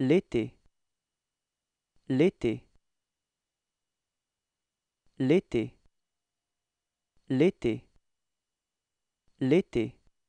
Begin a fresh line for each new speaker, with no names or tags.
L'été. L'été. L'été. L'été.
L'été.